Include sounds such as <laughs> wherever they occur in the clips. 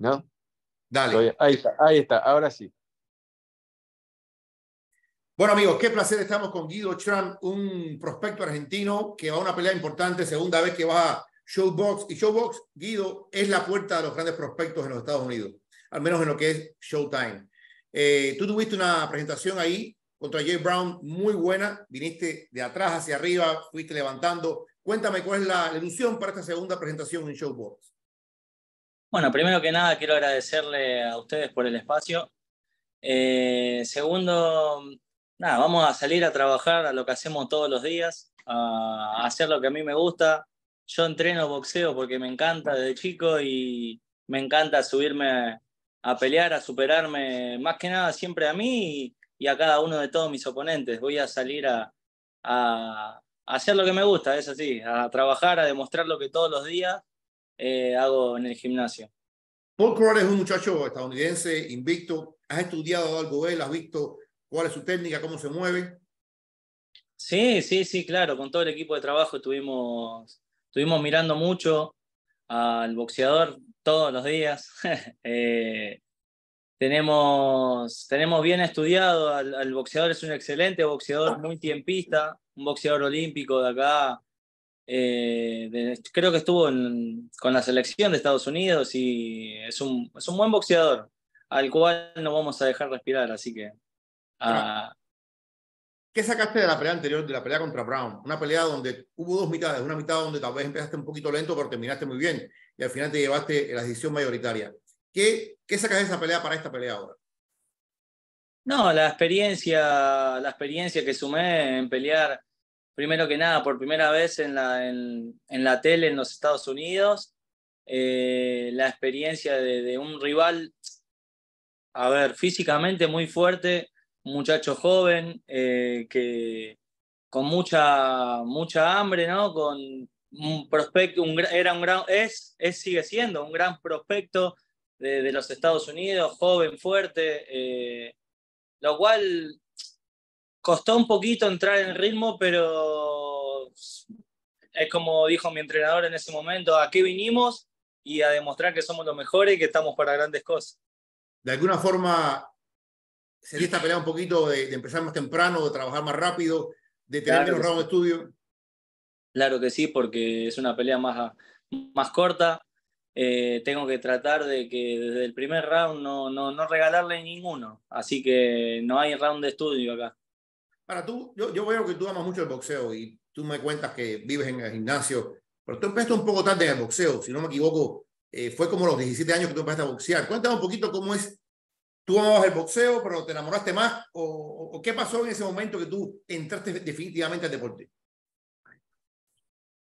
¿No? Dale. ahí está, ahí está, ahora sí. Bueno, amigos, qué placer estamos con Guido Trump, un prospecto argentino que va a una pelea importante, segunda vez que va a Showbox. Y Showbox, Guido, es la puerta de los grandes prospectos en los Estados Unidos, al menos en lo que es Showtime. Eh, tú tuviste una presentación ahí contra Jay Brown muy buena, viniste de atrás hacia arriba, fuiste levantando. Cuéntame cuál es la ilusión para esta segunda presentación en Showbox. Bueno, primero que nada quiero agradecerle a ustedes por el espacio. Eh, segundo, nada, vamos a salir a trabajar a lo que hacemos todos los días, a hacer lo que a mí me gusta. Yo entreno boxeo porque me encanta desde chico y me encanta subirme a pelear, a superarme, más que nada siempre a mí y, a cada uno de todos mis oponentes. Voy a salir a, a hacer lo que me gusta, es así, a trabajar, a demostrar lo que todos los días eh, hago en el gimnasio. Paul Crowder es un muchacho estadounidense, invicto. ¿Has estudiado algo de él? ¿Has visto cuál es su técnica, cómo se mueve? Sí, sí, sí, claro. Con todo el equipo de trabajo estuvimos, estuvimos mirando mucho al boxeador todos los días. <laughs> Eh, tenemos, tenemos bien estudiado al, al, boxeador, es un excelente boxeador, muy tiempista, un boxeador olímpico de acá, eh, creo que estuvo con la selección de Estados Unidos y es un, es un, buen boxeador, al cual no vamos a dejar respirar, así que... Ah. ¿Qué sacaste de la pelea anterior, de la pelea contra Brown? Una pelea donde hubo dos mitades, una mitad donde tal vez empezaste un poquito lento, pero terminaste muy bien y al final te llevaste la decisión mayoritaria. ¿Qué, qué sacas de esa pelea para esta pelea ahora? No, la experiencia, la experiencia que sumé en pelear primero que nada, por primera vez en la, en, la tele en los Estados Unidos, eh, la experiencia de, un rival, a ver, físicamente muy fuerte, un muchacho joven, eh, que con mucha, mucha hambre, ¿no? Con un prospecto, era un gran, es, es, sigue siendo un gran prospecto de, los Estados Unidos, joven, fuerte, eh, lo cual Costó un poquito entrar en ritmo, pero es como dijo mi entrenador en ese momento, ¿a qué vinimos? Y a demostrar que somos los mejores y que estamos para grandes cosas. De alguna forma, sería esta pelea un poquito de, empezar más temprano, de trabajar más rápido, de tener menos round de estudio. Claro que sí, porque es una pelea más, más corta. Eh, tengo que tratar de que desde el primer round no, no, no regalarle ninguno. Así que no hay round de estudio acá. Ahora, tú, yo, veo que tú amas mucho el boxeo y tú me cuentas que vives en el gimnasio, pero tú empezaste un poco tarde en el boxeo, si no me equivoco, eh, fue como los 17 años que tú empezaste a boxear. Cuéntame un poquito cómo es, tú amabas el boxeo, pero te enamoraste más, o, qué pasó en ese momento que tú entraste definitivamente al deporte.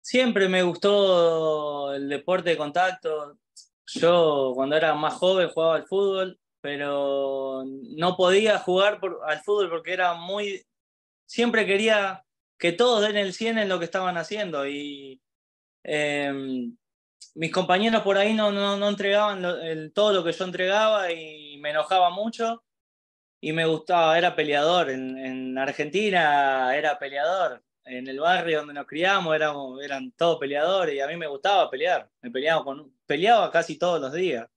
Siempre me gustó el deporte de contacto. Yo cuando era más joven jugaba al fútbol, pero no podía jugar al fútbol porque era muy siempre quería que todos den el 100 en lo que estaban haciendo y em, mis compañeros por ahí no, no, entregaban todo lo que yo entregaba y me enojaba mucho y me gustaba, era peleador, en, Argentina era peleador, en el barrio donde nos criamos éramos, eran todos peleadores y a mí me gustaba pelear, me peleaba, con, peleaba casi todos los días.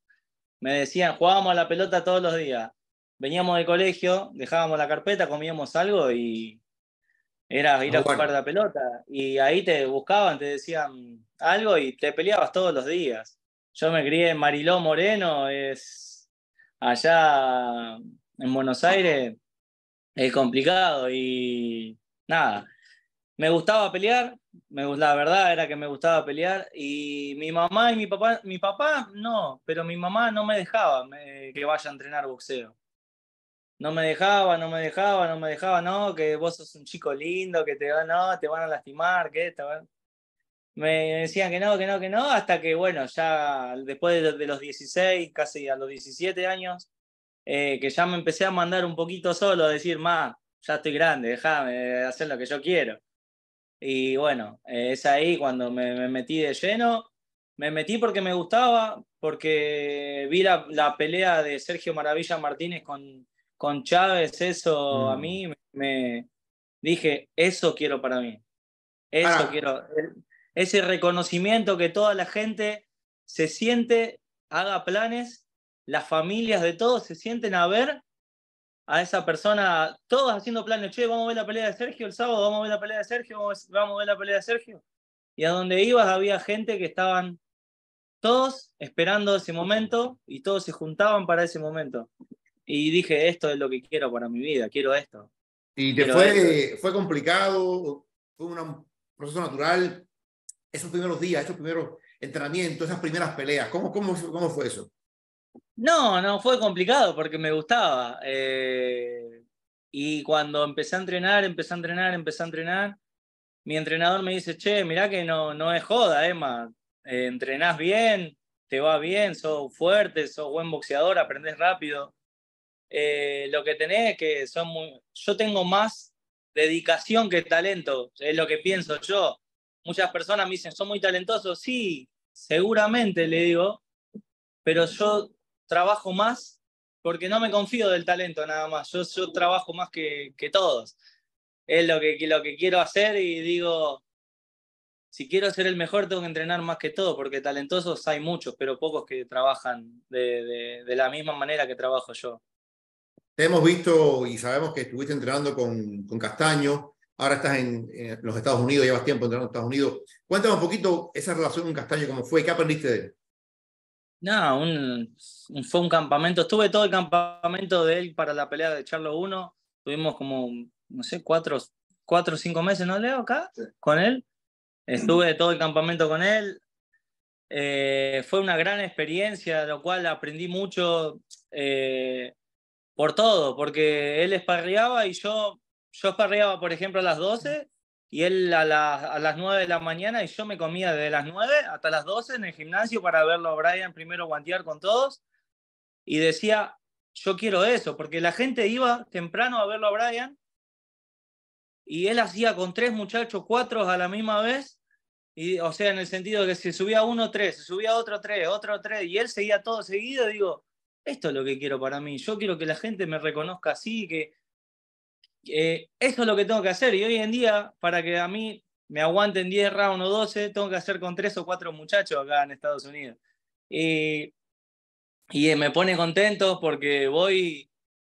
Me decían, jugábamos a la pelota todos los días, veníamos del colegio, dejábamos la carpeta, comíamos algo y era ir a jugar la pelota. Y ahí te buscaban, te decían algo y te peleabas todos los días. Yo me crié en Mariló Moreno, es allá en Buenos Aires, es complicado y nada. Me gustaba pelear, me, la verdad era que me gustaba pelear y mi mamá y mi papá, mi papá no, pero mi mamá no me dejaba que vaya a entrenar boxeo no me dejaba, no me dejaba, no me dejaba, no, que vos sos un chico lindo, que te, no, te van a lastimar, que te Me decían que no, que no, que no, hasta que, bueno, ya después de, los 16, casi a los 17 años, eh, que ya me empecé a mandar un poquito solo, a decir, ma, ya estoy grande, déjame hacer lo que yo quiero. Y bueno, es ahí cuando me, metí de lleno. Me metí porque me gustaba, porque vi la, la pelea de Sergio Maravilla Martínez con, con Chávez, eso a mm. mí me dije, eso quiero para mí. Eso quiero. Ese reconocimiento que toda la gente se siente, haga planes, las familias de todos se sienten a ver a esa persona, todos haciendo planes, che, vamos a ver la pelea de Sergio el sábado, vamos a ver la pelea de Sergio, vamos a ver la pelea de Sergio. Y a donde ibas había gente que estaban todos esperando ese momento y todos se juntaban para ese momento y dije, esto es lo que quiero para mi vida, quiero esto. ¿Y te fue, fue complicado? ¿Fue un proceso natural? Esos primeros días, esos primeros entrenamientos, esas primeras peleas, ¿cómo, cómo, cómo fue eso? No, no, fue complicado porque me gustaba. Eh, y cuando empecé a entrenar, empecé a entrenar, empecé a entrenar, mi entrenador me dice, che, mirá que no, no es joda, Emma, eh, entrenás bien, te va bien, sos fuerte, sos buen boxeador, aprendes rápido. Eh, lo que tenés es que son muy, yo tengo más dedicación que talento, es lo que pienso yo. Muchas personas me dicen, son muy talentosos, sí, seguramente le digo, pero yo trabajo más porque no me confío del talento nada más, yo, trabajo más que, todos. Es lo que, lo que quiero hacer y digo, si quiero ser el mejor tengo que entrenar más que todo, porque talentosos hay muchos, pero pocos que trabajan de la misma manera que trabajo yo. Te hemos visto y sabemos que estuviste entrenando con, con Castaño, ahora estás en, los Estados Unidos, llevas tiempo entrenando en Estados Unidos. Cuéntame un poquito esa relación con Castaño, cómo fue, qué aprendiste de él. No, fue un campamento, estuve todo el campamento de él para la pelea de Charlo 1, tuvimos como, no sé, cuatro, cuatro o cinco meses, ¿no, Leo, acá? Con él. Estuve todo el campamento con él, eh, fue una gran experiencia, de lo cual aprendí mucho. Eh, por todo, porque él esparreaba y yo, yo esparreaba, por ejemplo, a las 12 y él a, a las 9 de la mañana y yo me comía desde las 9 hasta las 12 en el gimnasio para verlo a Brian primero guantear con todos y decía, yo quiero eso, porque la gente iba temprano a verlo a Brian y él hacía con tres muchachos cuatro a la misma vez. Y, o sea, en el sentido de que se subía uno, tres, se subía otro, tres, otro, tres, y él seguía todo seguido. Digo, esto es lo que quiero para mí. Yo quiero que la gente me reconozca así, que esto es lo que tengo que hacer. Y hoy en día, para que a mí me aguanten 10 rounds o 12, tengo que hacer con 3 o 4 muchachos acá en Estados Unidos. Y, eh, me pone contento porque voy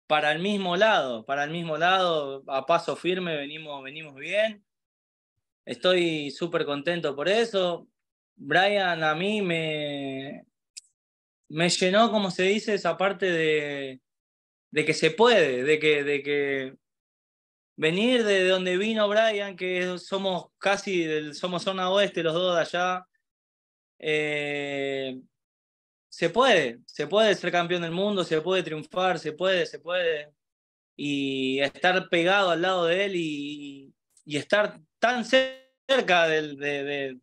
para el mismo lado, para el mismo lado, a paso firme, venimos, venimos bien. Estoy súper contento por eso. Brian a mí me, me llenó, como se dice, esa parte de, que se puede, de que, de que venir de donde vino Brian, que somos casi, somos zona oeste los dos de allá, eh, se puede, se puede ser campeón del mundo, se puede triunfar, se puede, se puede. Y estar pegado al lado de él y, estar tan cerca del, de,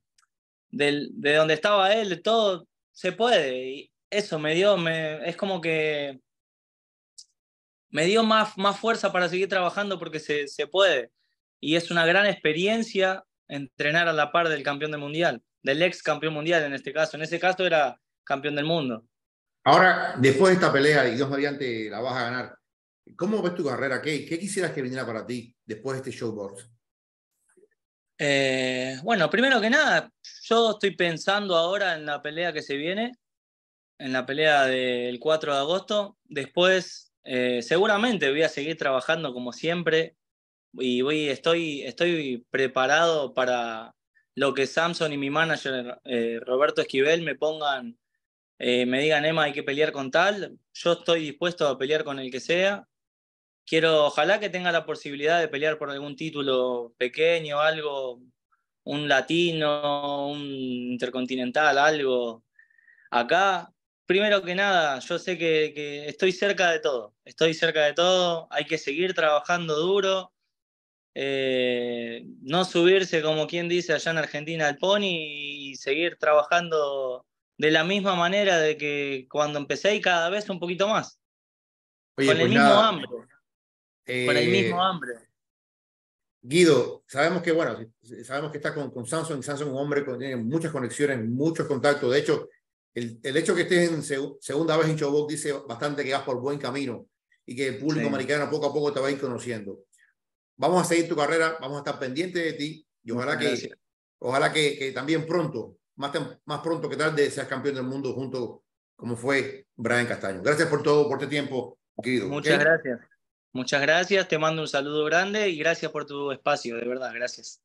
de donde estaba él, todo, se puede eso me dio, es como que me dio más, más fuerza para seguir trabajando porque se, puede. Y es una gran experiencia entrenar a la par del campeón del mundial, del ex campeón mundial en este caso. En ese caso era campeón del mundo. Ahora, después de esta pelea, y Dios mediante la vas a ganar, ¿cómo ves tu carrera? ¿Qué, qué quisieras que viniera para ti después de este showbox? Eh, bueno, primero que nada, yo estoy pensando ahora en la pelea que se viene, en la pelea del 4 de agosto. Después, eh, seguramente voy a seguir trabajando como siempre y voy, estoy, estoy preparado para lo que Samson y mi manager eh, Roberto Esquivel me pongan, eh, me digan, Emma, hay que pelear con tal. Yo estoy dispuesto a pelear con el que sea. Quiero, ojalá que tenga la posibilidad de pelear por algún título pequeño, algo, un latino, un intercontinental, algo. Acá primero que nada, yo sé que, estoy cerca de todo, estoy cerca de todo, hay que seguir trabajando duro, eh, no subirse como quien dice allá en Argentina al pony y seguir trabajando de la misma manera de que cuando empecé y cada vez un poquito más. con el pues mismo hambre. con el mismo eh, hambre. Guido, sabemos que, bueno, sabemos que estás con, con Samsung. Samsung es un hombre que tiene muchas conexiones, muchos contactos. De hecho, el, el hecho que estés en segunda vez en Showbox dice bastante que vas por buen camino y que el público americano poco a poco te va a ir conociendo. Vamos a seguir tu carrera, vamos a estar pendientes de ti y ojalá que, ojalá que, también pronto, más, pronto que tarde, seas campeón del mundo junto como fue Brian Castaño. Gracias por todo, por tu tiempo, querido. Muchas gracias. Muchas gracias, te mando un saludo grande y gracias por tu espacio, de verdad, gracias.